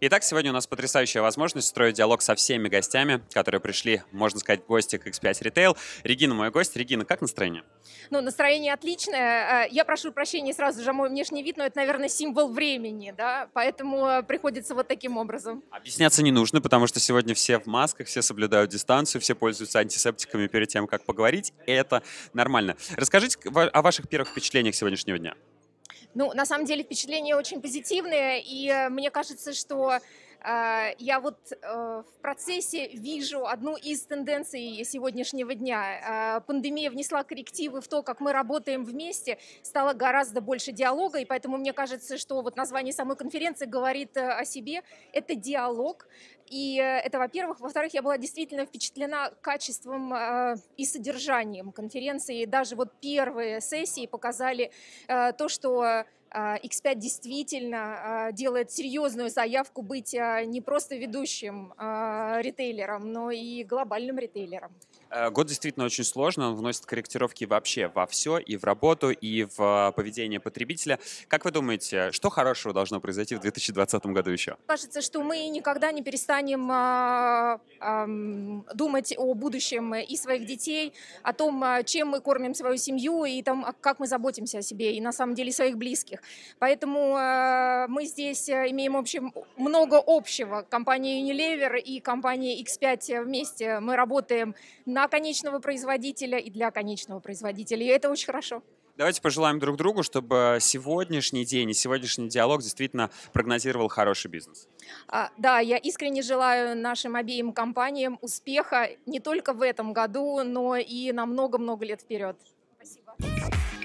Итак, сегодня у нас потрясающая возможность строить диалог со всеми гостями, которые пришли, можно сказать, в гости к X5 Retail. Регина мой гость. Регина, как настроение? Ну, настроение отличное. Э, я прошу прощения сразу же, мой внешний вид, но это, наверное, символ времени, да, поэтому э, приходится вот таким образом. Объясняться не нужно, потому что сегодня все в масках, все соблюдают дистанцию, все пользуются антисептиками перед тем, как поговорить. Это нормально. Расскажите о ваших первых впечатлениях сегодняшнего дня. Ну, на самом деле впечатления очень позитивные, и э, мне кажется, что э, я вот э, в процессе вижу одну из тенденций сегодняшнего дня. Пандемия внесла коррективы в то, как мы работаем вместе, стало гораздо больше диалога, и поэтому мне кажется, что вот название самой конференции говорит о себе. Это диалог, и э, это, во-первых. Во-вторых, я была действительно впечатлена качеством э, и содержанием конференции. Даже вот первые сессии показали э, то, что X5 действительно делает серьезную заявку быть не просто ведущим ритейлером, но и глобальным ритейлером. Э, год действительно очень сложный, он вносит корректировки вообще во все, и в работу, и в э, поведение потребителя. Как вы думаете, что хорошего должно произойти в 2020 году еще? Кажется, что мы никогда не перестанем э, э, думать о будущем и своих детей, о том, а, чем мы кормим свою семью, и там, а как мы заботимся о себе, и на самом деле своих близких. Поэтому э, мы здесь э, имеем общем, много общего. Компания Unilever и компания X5 вместе мы работаем на на конечного производителя и для конечного производителя. И это очень хорошо. Давайте пожелаем друг другу, чтобы сегодняшний день и сегодняшний диалог действительно прогнозировал хороший бизнес. А, да, я искренне желаю нашим обеим компаниям успеха не только в этом году, но и на много-много лет вперед. Спасибо.